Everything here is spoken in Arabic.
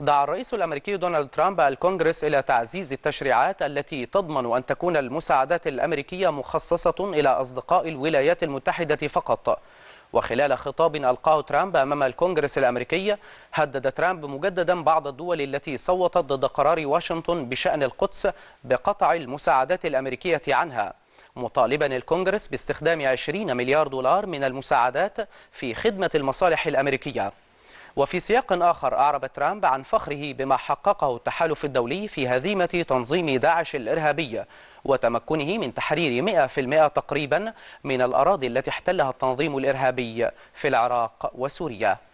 دعا الرئيس الأمريكي دونالد ترامب الكونغرس إلى تعزيز التشريعات التي تضمن أن تكون المساعدات الأمريكية مخصصة إلى أصدقاء الولايات المتحدة فقط وخلال خطاب ألقاه ترامب أمام الكونغرس الأمريكي هدد ترامب مجددا بعض الدول التي صوتت ضد قرار واشنطن بشأن القدس بقطع المساعدات الأمريكية عنها مطالبا الكونغرس باستخدام 20 مليار دولار من المساعدات في خدمة المصالح الأمريكية وفي سياق آخر أعرب ترامب عن فخره بما حققه التحالف الدولي في هزيمة تنظيم داعش الإرهابية وتمكنه من تحرير 100% تقريبا من الأراضي التي احتلها التنظيم الإرهابي في العراق وسوريا